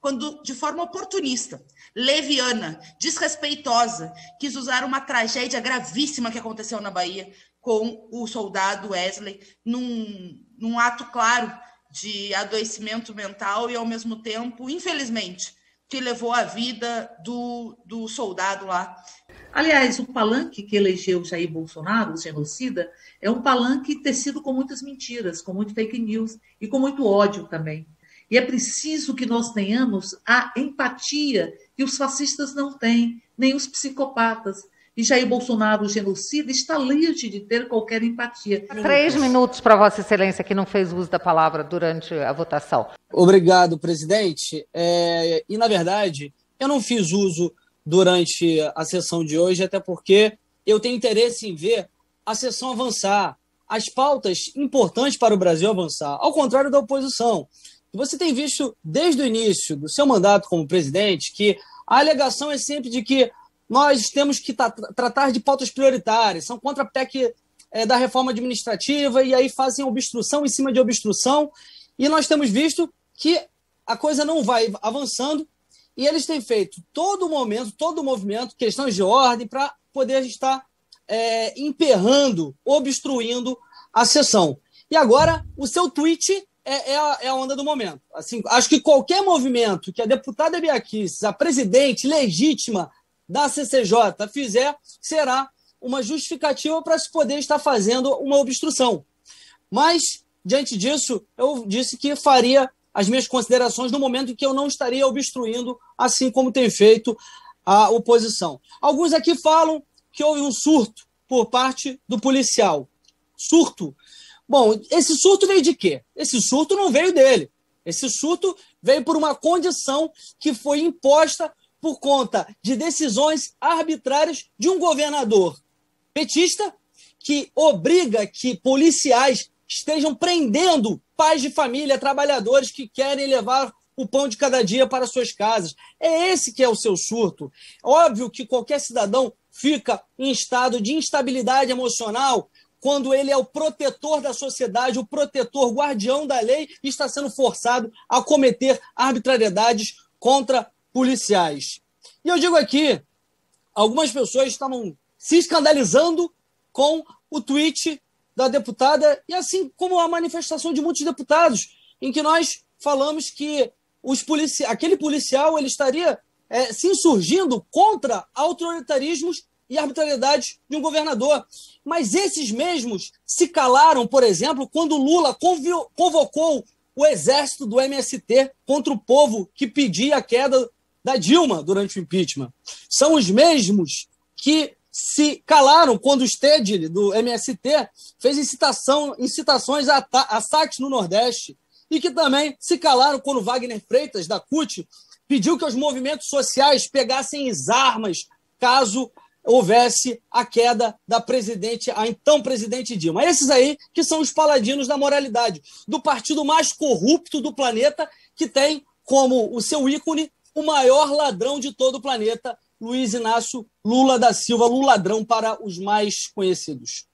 quando de forma oportunista, leviana, desrespeitosa, quis usar uma tragédia gravíssima que aconteceu na Bahia com o soldado Wesley, num, num ato claro de adoecimento mental e, ao mesmo tempo, infelizmente, que levou a vida do, do soldado lá. Aliás, o palanque que elegeu Jair Bolsonaro, o genocida, é um palanque tecido com muitas mentiras, com muito fake news e com muito ódio também. E é preciso que nós tenhamos a empatia que os fascistas não têm, nem os psicopatas. E Jair Bolsonaro, o genocida, está longe de ter qualquer empatia. Três minutos para Vossa Excelência, que não fez uso da palavra durante a votação. Obrigado, presidente. É, e, na verdade, eu não fiz uso durante a sessão de hoje, até porque eu tenho interesse em ver a sessão avançar, as pautas importantes para o Brasil avançar, ao contrário da oposição, você tem visto desde o início do seu mandato como presidente que a alegação é sempre de que nós temos que tra tratar de pautas prioritárias, são contra a PEC é, eh, da reforma administrativa, e aí fazem obstrução em cima de obstrução, e nós temos visto que a coisa não vai avançando, e eles têm feito todo momento, todo movimento, questões de ordem, para poder estar é, emperrando, obstruindo a sessão. E agora, o seu tweet é, é, a, é, a, onda do momento. Assim, acho que qualquer movimento que a deputada Biaquices, a presidente legítima da CCJ, fizer, será uma justificativa para se poder estar fazendo uma obstrução. Mas, diante disso, eu disse que faria as minhas considerações no momento em que eu não estaria obstruindo, assim como tem feito a oposição. Alguns aqui falam que houve um surto por parte do policial. Surto Bom, esse surto veio de quê? Esse surto não veio dele. Esse surto veio por uma condição que foi imposta por conta de decisões arbitrárias de um governador petista que obriga que policiais estejam prendendo pais de família, trabalhadores que querem levar o pão de cada dia para suas casas. É esse que é o seu surto. Óbvio que qualquer cidadão fica em estado de instabilidade emocional quando ele é o protetor da sociedade, o protetor, guardião da lei, e está sendo forçado a cometer arbitrariedades contra policiais. E eu digo aqui, algumas pessoas estavam se escandalizando com o tweet da deputada e assim como a manifestação de muitos deputados, em que nós falamos que os policia aquele policial ele estaria é, se insurgindo contra autoritarismos e arbitrariedade de um governador. Mas esses mesmos se calaram, por exemplo, quando Lula convocou o exército do MST contra o povo que pedia a queda da Dilma durante o impeachment. São os mesmos que se calaram quando o Stedley, do MST, fez incitação, incitações a, a saques no Nordeste. E que também se calaram quando Wagner Freitas, da CUT, pediu que os movimentos sociais pegassem as armas caso houvesse a queda da presidente, a então presidente Dilma. Esses aí que são os paladinos da moralidade, do partido mais corrupto do planeta, que tem como o seu ícone o maior ladrão de todo o planeta, Luiz Inácio Lula da Silva, ladrão para os mais conhecidos.